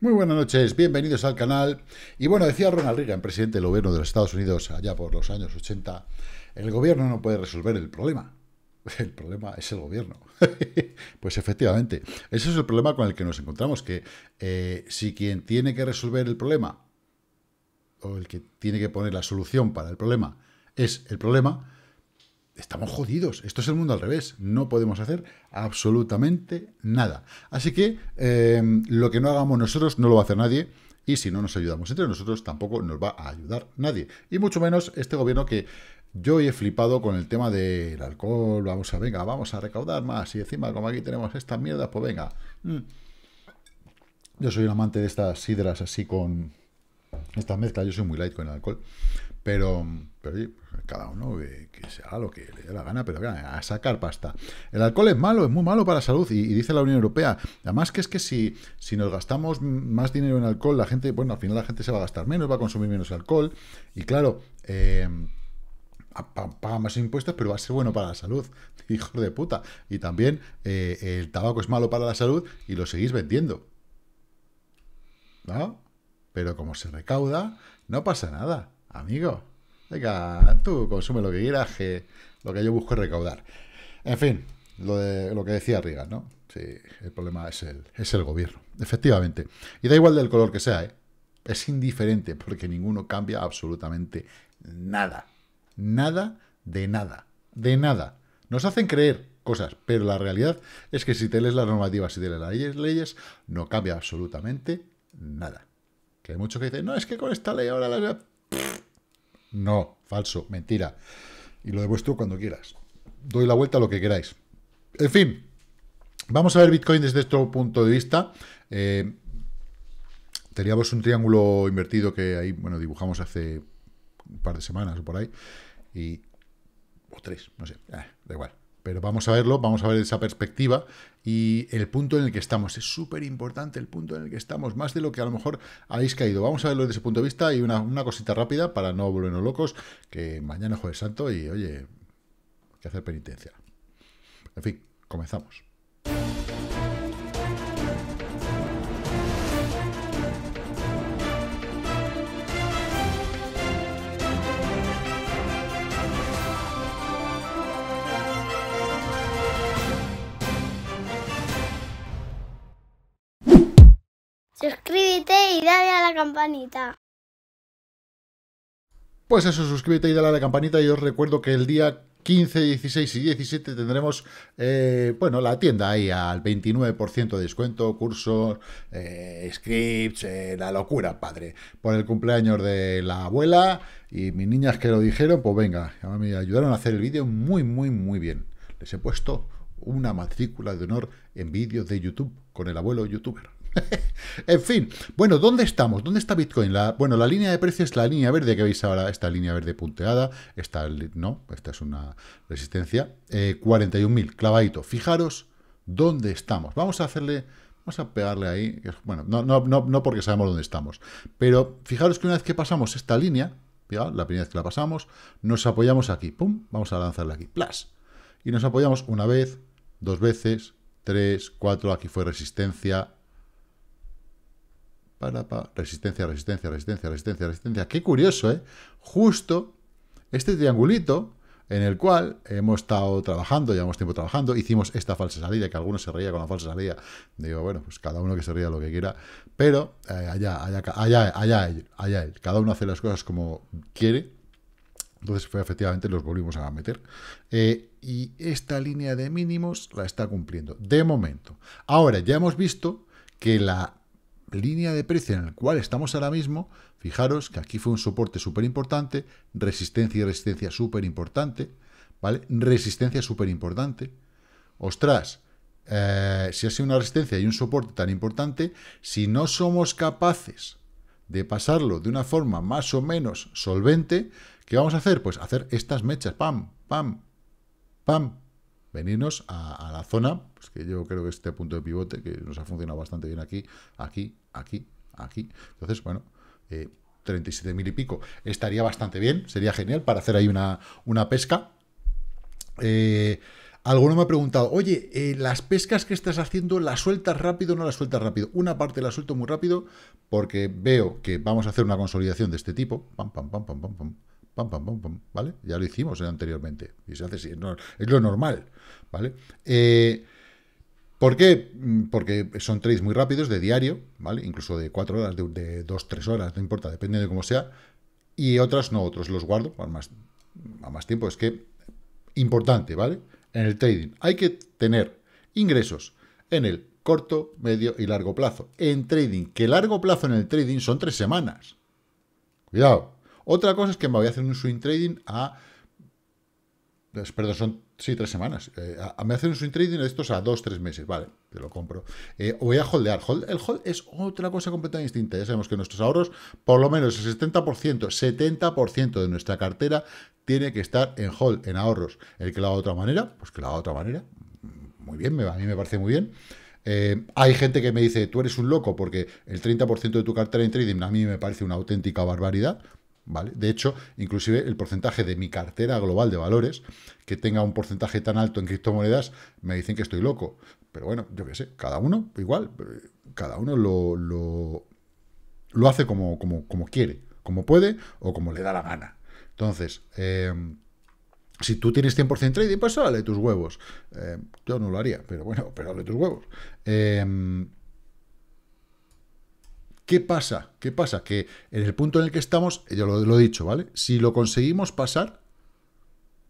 Muy buenas noches, bienvenidos al canal. Y bueno, decía Ronald Reagan, presidente del gobierno de los Estados Unidos allá por los años 80, el gobierno no puede resolver el problema. El problema es el gobierno. pues efectivamente, ese es el problema con el que nos encontramos, que eh, si quien tiene que resolver el problema o el que tiene que poner la solución para el problema es el problema, estamos jodidos. Esto es el mundo al revés. No podemos hacer absolutamente nada. Así que eh, lo que no hagamos nosotros no lo va a hacer nadie. Y si no nos ayudamos entre nosotros, tampoco nos va a ayudar nadie. Y mucho menos este gobierno que yo he flipado con el tema del alcohol. Vamos a, venga, vamos a recaudar más. Y encima, como aquí tenemos estas mierdas, pues venga. Mm. Yo soy un amante de estas sidras así con... Estas mezclas, yo soy muy light con el alcohol. Pero, pues, cada uno que, sea se haga lo que le dé la gana, pero a sacar pasta. El alcohol es malo, es muy malo para la salud, y, dice la Unión Europea. Además que es que si, si nos gastamos más dinero en alcohol, la gente, bueno, al final la gente se va a gastar menos, va a consumir menos alcohol, y claro, eh, paga más impuestos, pero va a ser bueno para la salud. Hijo de puta. Y también eh, el tabaco es malo para la salud y lo seguís vendiendo. ¿No? Pero como se recauda, no pasa nada amigo, venga, tú consume lo que quieras, que lo que yo busco es recaudar. En fin, lo, que decía Riga, ¿no? Sí, el problema es el, es el gobierno, efectivamente. Y da igual del color que sea, ¿eh? es indiferente porque ninguno cambia absolutamente nada. Nada de nada. De nada. Nos hacen creer cosas, pero la realidad es que si te lees las normativas, si te lees las leyes, no cambia absolutamente nada. Que hay muchos que dicen, no, es que con esta ley ahora la... No, falso, mentira. Y lo demuestro cuando quieras. Doy la vuelta a lo que queráis. En fin, vamos a ver Bitcoin desde este punto de vista. Eh, teníamos un triángulo invertido que ahí, bueno, dibujamos hace un par de semanas o por ahí. Y, o tres, no sé, eh, da igual. Pero vamos a verlo, vamos a ver esa perspectiva y el punto en el que estamos. Es súper importante el punto en el que estamos, más de lo que a lo mejor habéis caído. Vamos a verlo desde ese punto de vista y una, cosita rápida para no volvernos locos, que mañana es jueves santo y oye, hay que hacer penitencia. En fin, comenzamos. Suscríbete y dale a la campanita. Pues eso, suscríbete y dale a la campanita. Y os recuerdo que el día 15, 16 y 17 tendremos, eh, bueno, la tienda ahí al 29% de descuento, cursos, eh, scripts, eh, la locura, padre, por el cumpleaños de la abuela y mis niñas que lo dijeron, pues venga, me ayudaron a hacer el vídeo muy, muy, muy bien. Les he puesto una matrícula de honor en vídeos de YouTube con el abuelo youtuber. en fin, bueno, ¿dónde estamos? ¿Dónde está Bitcoin? bueno, la línea de precios, la línea verde que veis ahora, esta línea verde punteada, esta, no, esta es una resistencia, 41.000, eh, clavadito. Fijaros dónde estamos. Vamos a hacerle, vamos a pegarle ahí, bueno, no, no, no, no porque sabemos dónde estamos, pero fijaros que una vez que pasamos esta línea, la primera vez que la pasamos, nos apoyamos aquí, pum, vamos a lanzarla aquí, plas, y nos apoyamos una vez, dos veces, tres, cuatro, aquí fue resistencia, resistencia, resistencia, resistencia, resistencia, resistencia. Qué curioso, ¿eh? Justo este triangulito en el cual hemos estado trabajando, llevamos tiempo trabajando, hicimos esta falsa salida, que algunos se reía con la falsa salida. Digo, bueno, pues cada uno que se ría lo que quiera, pero eh, allá, allá, allá, allá, allá, él. Cada uno hace las cosas como quiere. Entonces, fue efectivamente, los volvimos a meter. Eh, y esta línea de mínimos la está cumpliendo, de momento. Ahora, ya hemos visto que la línea de precio en el cual estamos ahora mismo, fijaros que aquí fue un soporte súper importante, resistencia y resistencia súper importante, ¿vale? Resistencia súper importante. Ostras, eh, si ha sido una resistencia y un soporte tan importante, si no somos capaces de pasarlo de una forma más o menos solvente, ¿qué vamos a hacer? Pues hacer estas mechas, pam, pam, pam, venirnos a, la zona, pues que yo creo que este punto de pivote, que nos ha funcionado bastante bien aquí, aquí, aquí, aquí. Entonces, bueno, eh, 37.000 y pico estaría bastante bien, sería genial para hacer ahí una, una pesca. Eh, alguno me ha preguntado, oye, eh, las pescas que estás haciendo, ¿las sueltas rápido o no las sueltas rápido? Una parte la suelto muy rápido porque veo que vamos a hacer una consolidación de este tipo. Pam, pam, pam, pam, pam, pam Pam, pam, pam, pam, ¿vale? Ya lo hicimos eh, anteriormente. Y se hace así, es lo normal, ¿vale? Eh, ¿Por qué? Mm, porque son trades muy rápidos, de diario, ¿vale? Incluso de cuatro horas, de dos, tres horas, no importa, depende de cómo sea. Y otras no, otros los guardo a más, a más tiempo. Es que, importante, ¿vale? En el trading hay que tener ingresos en el corto, medio y largo plazo. En trading, que largo plazo en el trading son tres semanas. Cuidado. Otra cosa es que me voy a hacer un swing trading a... Perdón, son sí, tres semanas. Eh, me voy a, me hacen un swing trading de estos a dos, tres meses. Vale, te lo compro. Eh, voy a holdear. Hold, el hold es otra cosa completamente distinta. Ya sabemos que nuestros ahorros, por lo menos el 70%, 70% de nuestra cartera tiene que estar en hold, en ahorros. El que lo haga de otra manera, pues que lo haga de otra manera. Muy bien, me, a mí me parece muy bien. Eh, hay gente que me dice, tú eres un loco porque el 30% de tu cartera en trading a mí me parece una auténtica barbaridad. ¿vale? De hecho, inclusive el porcentaje de mi cartera global de valores, que tenga un porcentaje tan alto en criptomonedas, me dicen que estoy loco. Pero bueno, yo qué sé, cada uno igual, cada uno lo, lo, hace como, como, como quiere, como puede o como le da la gana. Entonces, eh, si tú tienes 100% trading, pues dale tus huevos. Eh, yo no lo haría, pero bueno, pero dale tus huevos. Eh, ¿Qué pasa? ¿Qué pasa? Que en el punto en el que estamos, yo lo, he dicho, ¿vale? Si lo conseguimos pasar,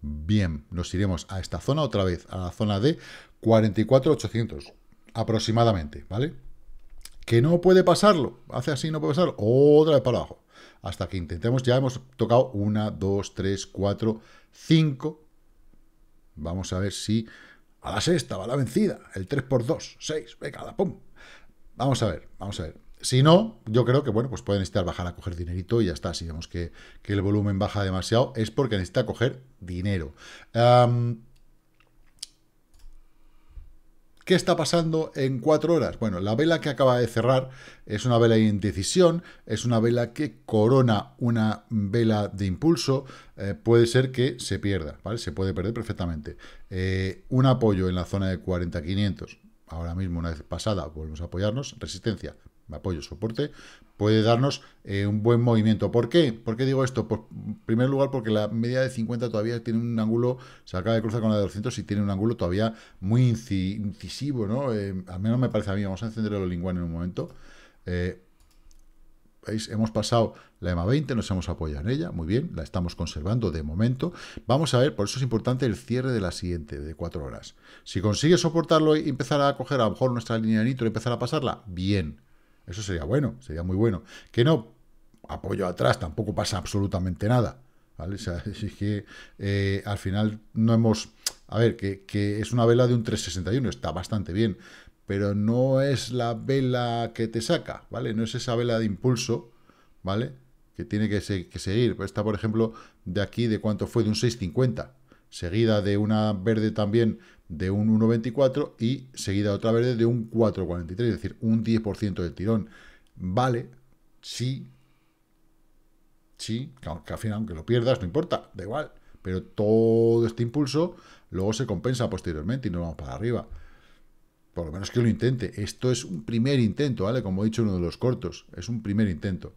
bien, nos iremos a esta zona otra vez, a la zona de 44,800 aproximadamente, ¿vale? Que no puede pasarlo, hace así, no puede pasarlo, otra vez para abajo. Hasta que intentemos, ya hemos tocado 1, 2, 3, 4, 5. Vamos a ver si a la sexta va la vencida, el 3 por 2, 6, venga, la pum. Vamos a ver, vamos a ver. Si no, yo creo que, bueno, pues puede necesitar bajar a coger dinerito y ya está. Si vemos que, el volumen baja demasiado, es porque necesita coger dinero. ¿Qué está pasando en cuatro horas? Bueno, la vela que acaba de cerrar es una vela de indecisión, es una vela que corona una vela de impulso, eh, puede ser que se pierda, ¿vale? Se puede perder perfectamente. Eh, un apoyo en la zona de 40-500, ahora mismo una vez pasada, volvemos a apoyarnos, resistencia, me apoyo, soporte, puede darnos eh, un buen movimiento. ¿Por qué? ¿Por qué digo esto? Pues, en primer lugar, porque la media de 50 todavía tiene un ángulo, se acaba de cruzar con la de 200 y tiene un ángulo todavía muy incisivo, ¿no? Eh, al menos me parece a mí. Vamos a encender el linguán en un momento. Eh, ¿Veis? Hemos pasado la EMA 20, nos hemos apoyado en ella, muy bien, la estamos conservando de momento. Vamos a ver, por eso es importante el cierre de la siguiente, de cuatro horas. Si consigue soportarlo y empezar a coger a lo mejor nuestra línea de nitro y empezar a pasarla, bien, eso sería bueno, sería muy bueno. Que no, apoyo atrás, tampoco pasa absolutamente nada. ¿Vale? que eh, al final no hemos... A ver, que, es una vela de un 361, está bastante bien, pero no es la vela que te saca, ¿vale? No es esa vela de impulso, ¿vale? Que tiene que, que seguir. Pues esta, por ejemplo, de aquí, ¿de cuánto fue? De un 650, seguida de una verde también de un 1,24 y seguida otra verde de un 4,43, es decir, un 10% del tirón. Vale, sí, sí, que al final aunque lo pierdas, no importa, da igual, pero todo este impulso luego se compensa posteriormente y nos vamos para arriba. Por lo menos que lo intente. Esto es un primer intento, ¿vale? Como he dicho uno de los cortos, es un primer intento.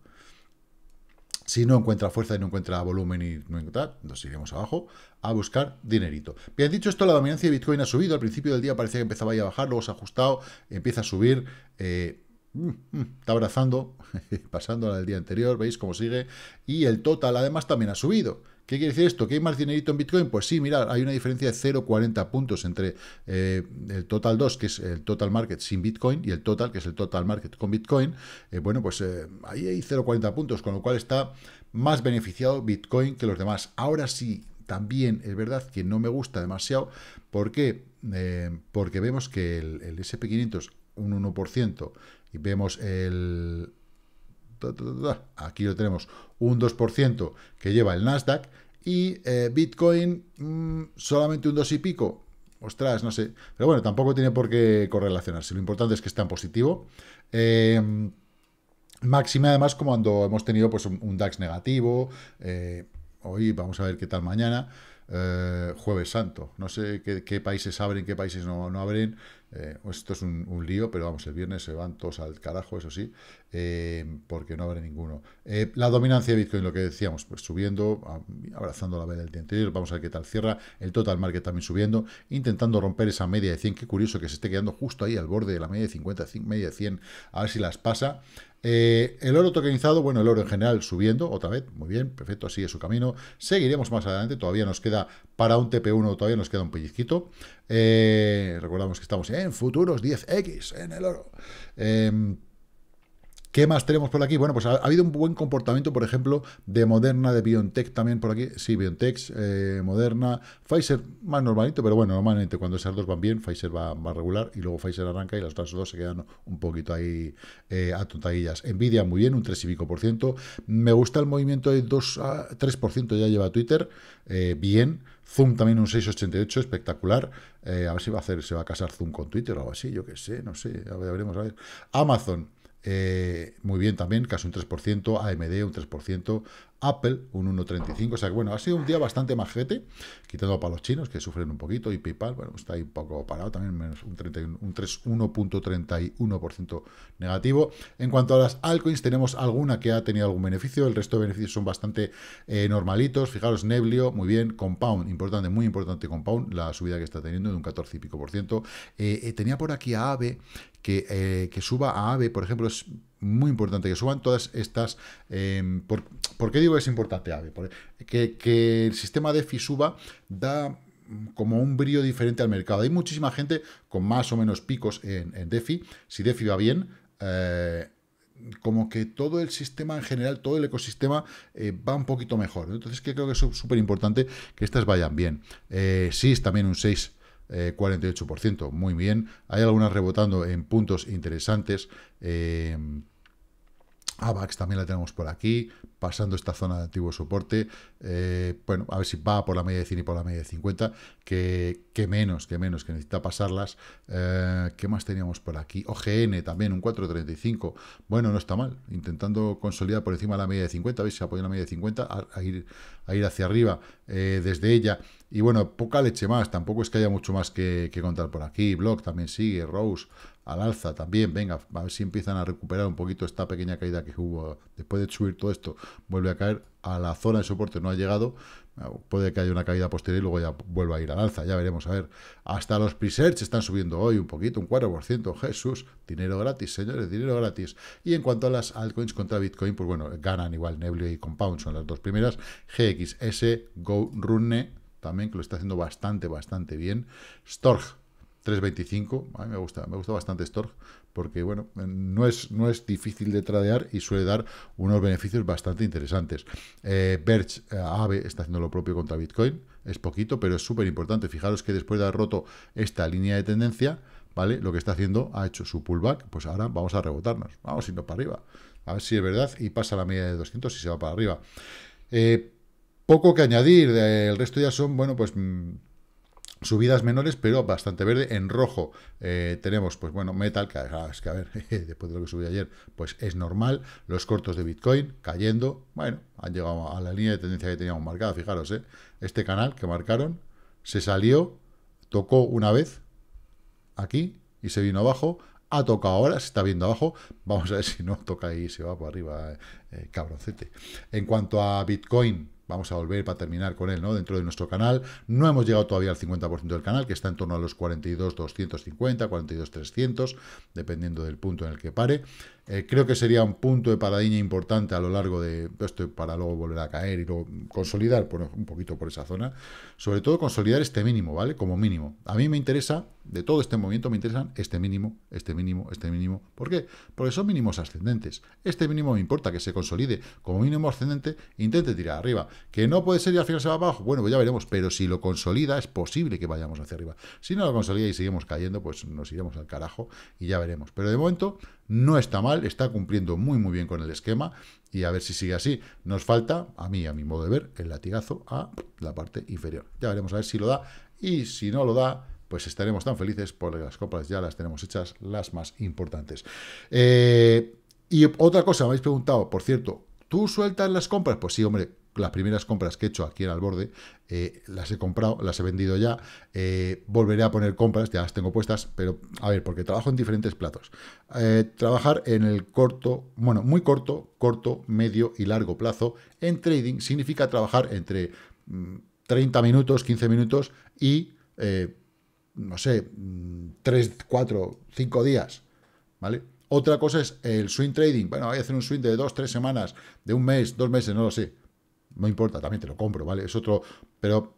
Si no encuentra fuerza y no encuentra volumen y no encuentra, nos iremos abajo a buscar dinerito. Bien dicho esto, la dominancia de Bitcoin ha subido. Al principio del día parecía que empezaba a bajar, luego se ha ajustado, empieza a subir. Eh, mm, mm, está abrazando, pasando del día anterior, veis cómo sigue. Y el total además también ha subido. ¿Qué quiere decir esto? ¿Que hay más dinerito en Bitcoin? Pues sí, mirad, hay una diferencia de 0,40 puntos entre eh, el total 2, que es el total market sin Bitcoin, y el total, que es el total market con Bitcoin. Eh, bueno, pues eh, ahí hay 0,40 puntos, con lo cual está más beneficiado Bitcoin que los demás. Ahora sí, también es verdad que no me gusta demasiado. ¿Por qué? porque vemos que el, el SP500 un 1% y vemos el aquí lo tenemos, un 2% que lleva el Nasdaq, y eh, Bitcoin mm, solamente un 2 y pico, ostras, no sé, pero bueno, tampoco tiene por qué correlacionarse, lo importante es que está en positivo. Em, máxima además como cuando hemos tenido pues, un, DAX negativo, eh, hoy vamos a ver qué tal mañana, eh, jueves santo. No sé qué, países abren, qué países no, abren. esto es un, lío, pero vamos, el viernes se van todos al carajo, eso sí. Eh, porque no habrá ninguno. Eh, la dominancia de Bitcoin, lo que decíamos, pues subiendo, ah, abrazando la vela del día anterior, vamos a ver qué tal cierra, el total market también subiendo, intentando romper esa media de 100, qué curioso que se esté quedando justo ahí al borde de la media de 50, media de 100, a ver si las pasa. Eh, el oro tokenizado, bueno, el oro en general subiendo, otra vez, muy bien, perfecto, sigue su camino. Seguiremos más adelante, todavía nos queda para un TP1, todavía nos queda un pellizquito. recordamos que estamos en futuros 10X, en el oro. Em, ¿Qué más tenemos por aquí? Bueno, pues ha, habido un buen comportamiento, por ejemplo, de Moderna, de BioNTech también por aquí. Sí, BioNTech, eh, Moderna, Pfizer más normalito, pero bueno, normalmente cuando esas dos van bien, Pfizer va, va regular y luego Pfizer arranca y las otras dos se quedan un poquito ahí a eh, atontadillas. Nvidia muy bien, un 3 y pico por ciento. Me gusta el movimiento de 2 a 3% ya lleva Twitter, eh, bien. Zoom también un 6,88, espectacular. a ver si va a hacer, se va a casar Zoom con Twitter o algo así, yo qué sé, no sé, veremos a ver. Amazon, eh, muy bien también, casi un 3%, AMD un 3%, Apple un 1,35%, o sea que bueno, ha sido un día bastante majete, quitando para los chinos que sufren un poquito y PayPal, bueno, está ahí un poco parado también, menos un, 31, 1.31% negativo. En cuanto a las altcoins, tenemos alguna que ha tenido algún beneficio, el resto de beneficios son bastante eh, normalitos, fijaros, Neblio, muy bien, Compound, importante, muy importante Compound, la subida que está teniendo de un 14 y pico por ciento. Eh, tenía por aquí a AVE, eh, que, suba a AVE, por ejemplo, es muy importante que suban todas estas... Em, por, qué digo que es importante AVE? que, el sistema DeFi suba da como un brillo diferente al mercado. Hay muchísima gente con más o menos picos en, DeFi. Si DeFi va bien, eh, como que todo el sistema en general, todo el ecosistema eh, va un poquito mejor. Entonces creo que es súper importante que estas vayan bien. Eh, SIS también un 6 48%, eh, muy bien. Hay algunas rebotando en puntos interesantes. Eh, AVAX también la tenemos por aquí, pasando esta zona de antiguo soporte. Eh, bueno, a ver si va por la media de 100 y por la media de 50, que, menos, que menos, que necesita pasarlas. ¿Qué más teníamos por aquí? OGN también, un 4.35. Bueno, no está mal, intentando consolidar por encima de la media de 50, ver Se apoya la media de 50 a, ir, a ir hacia arriba desde ella. Y bueno, poca leche más, tampoco es que haya mucho más que, contar por aquí. Block también sigue, Rose al alza también. Venga, a ver si empiezan a recuperar un poquito esta pequeña caída que hubo. Después de subir todo esto, vuelve a caer a la zona de soporte, no ha llegado. Ah, puede que haya una caída posterior y luego ya vuelva a ir al alza. Ya veremos, a ver. Hasta los pre están subiendo hoy un poquito, un 4%. Jesús, dinero gratis, señores, dinero gratis. Y en cuanto a las altcoins contra Bitcoin, pues bueno, ganan igual Neblio y Compound, son las dos primeras. GXS, Go Runne también, que lo está haciendo bastante, bastante bien. Storch, 3.25, me gusta, me gusta bastante Storch, porque bueno, eh, no es, no es difícil de tradear y suele dar unos beneficios bastante interesantes. Eh, eh Ave está haciendo lo propio contra Bitcoin, es poquito, pero es súper importante. Fijaros que después de haber roto esta línea de tendencia, ¿vale? Lo que está haciendo, ha hecho su pullback, pues ahora vamos a rebotarnos, vamos a irnos para arriba, a ver si es verdad y pasa la media de 200 y se va para arriba. Eh, poco que añadir, el resto ya son, bueno, pues mm, subidas menores, pero bastante verde. En rojo eh, tenemos, pues bueno, metal, que, ah, es que a ver, después de lo que subí ayer, pues es normal. Los cortos de Bitcoin cayendo, bueno, han llegado a la línea de tendencia que teníamos marcada, fijaros, eh, este canal que marcaron, se salió, tocó una vez aquí y se vino abajo. Ha tocado ahora, se está viendo abajo. Vamos a ver si no toca y se va por arriba, eh, eh, cabroncete. En cuanto a Bitcoin, vamos a volver para terminar con él, ¿no? Dentro de nuestro canal. No hemos llegado todavía al 50% del canal, que está en torno a los 42.250, 42.300, dependiendo del punto en el que pare. Eh, creo que sería un punto de paradigma importante a lo largo de esto para luego volver a caer y luego consolidar un poquito por esa zona. Sobre todo consolidar este mínimo, ¿vale? Como mínimo. A mí me interesa, de todo este movimiento me interesan este mínimo, este mínimo, este mínimo. ¿Por qué? Porque son mínimos ascendentes. Este mínimo me importa que se consolide como mínimo ascendente, intente tirar arriba. Que no puede ser y al final se va abajo. Bueno, pues ya veremos. Pero si lo consolida, es posible que vayamos hacia arriba. Si no lo consolida y seguimos cayendo, pues nos iremos al carajo y ya veremos. Pero de momento no está mal, está cumpliendo muy muy bien con el esquema y a ver si sigue así. Nos falta, a mí, a mi modo de ver, el latigazo a la parte inferior. Ya veremos a ver si lo da y si no lo da, pues estaremos tan felices porque las compras ya las tenemos hechas, las más importantes. Eh, y otra cosa, me habéis preguntado, por cierto, ¿tú sueltas las compras? Pues sí, hombre, las primeras compras que he hecho aquí en Al Borde, eh, las he comprado, las he vendido ya, eh, volveré a poner compras, ya las tengo puestas, pero a ver, porque trabajo en diferentes platos. Eh, trabajar en el corto, bueno, muy corto, corto, medio y largo plazo en trading significa trabajar entre 30 mm, minutos, 15 minutos y, no sé, 3, 4, 5 días, ¿vale? Otra cosa es el swing trading. Bueno, voy a hacer un swing de 2, 3 semanas, de un mes, dos meses, no lo sé no importa, también te lo compro, ¿vale? Es otro, pero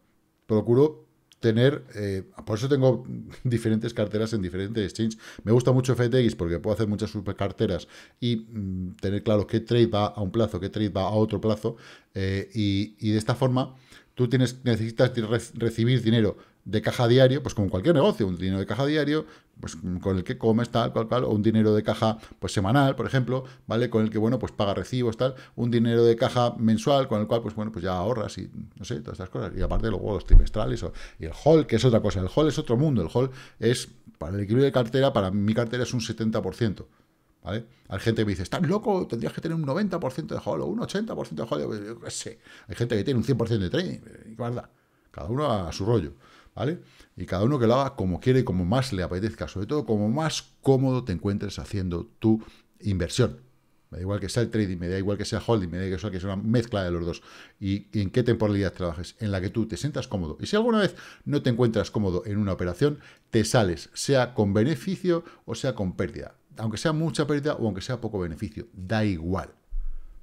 procuro tener, eh, por eso tengo diferentes carteras en diferentes exchanges. Me gusta mucho FTX porque puedo hacer muchas carteras y mm, tener claro qué trade va a un plazo, qué trade va a otro plazo. Eh, y, de esta forma, tú tienes, necesitas recibir dinero de caja diario, pues como cualquier negocio, un dinero de caja diario, pues, con el que comes, tal, cual, cual, o un dinero de caja pues semanal, por ejemplo, ¿vale? Con el que, bueno, pues paga recibos, tal, un dinero de caja mensual, con el cual, pues bueno, pues ya ahorras y, no sé, todas estas cosas. Y aparte luego los trimestrales y el hall, que es otra cosa, el hall es otro mundo, el hall es, para el equilibrio de cartera, para mi cartera es un 70%. ¿Vale? Hay gente que me dice, estás loco, tendrías que tener un 90% de hall o un 80% de hall. Yo sé. Hay gente que tiene un 100% de trading. Guarda, cada uno a su rollo. ¿vale? Y cada uno que lo haga como quiere y como más le apetezca, sobre todo como más cómodo te encuentres haciendo tu inversión. Me da igual que sea el trading, me da igual que sea holding, me da igual que sea una mezcla de los dos. Y, y en qué temporalidad trabajes, en la que tú te sientas cómodo. Y si alguna vez no te encuentras cómodo en una operación, te sales, sea con beneficio o sea con pérdida. Aunque sea mucha pérdida o aunque sea poco beneficio, da igual.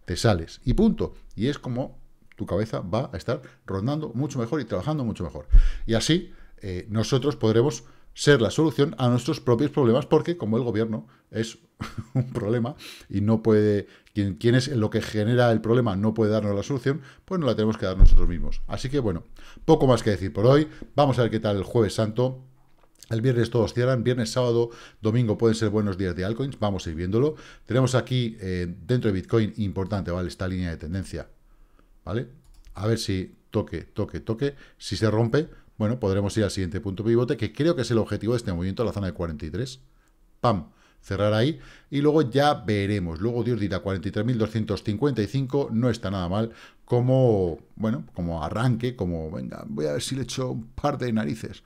Te sales y punto. Y es como tu cabeza va a estar rondando mucho mejor y trabajando mucho mejor. Y así eh, nosotros podremos ser la solución a nuestros propios problemas, porque como el gobierno es un problema y no puede, quien, es lo que genera el problema no puede darnos la solución, pues nos la tenemos que dar nosotros mismos. Así que bueno, poco más que decir por hoy. Vamos a ver qué tal el jueves santo. El viernes todos cierran, viernes, sábado, domingo pueden ser buenos días de altcoins, vamos a ir viéndolo. Tenemos aquí eh, dentro de Bitcoin importante, ¿vale? Esta línea de tendencia ¿vale? A ver si toque, toque, toque. Si se rompe, bueno, podremos ir al siguiente punto pivote, que creo que es el objetivo de este movimiento, la zona de 43. ¡Pam! Cerrar ahí. Y luego ya veremos. Luego Dios dirá 43.255. No está nada mal como, bueno, como arranque, como, venga, voy a ver si le echo un par de narices.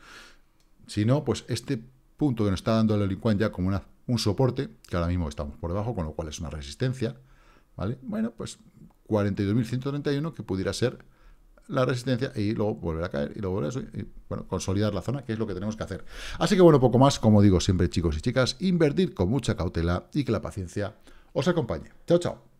Si no, pues este punto que nos está dando el delincuente ya como un soporte, que ahora mismo estamos por debajo, con lo cual es una resistencia, ¿vale? Bueno, pues 42.131, que pudiera ser la resistencia y luego volver a caer y luego volver a y, bueno, consolidar la zona, que es lo que tenemos que hacer. Así que bueno, poco más, como digo siempre chicos y chicas, invertir con mucha cautela y que la paciencia os acompañe. Chao, chao.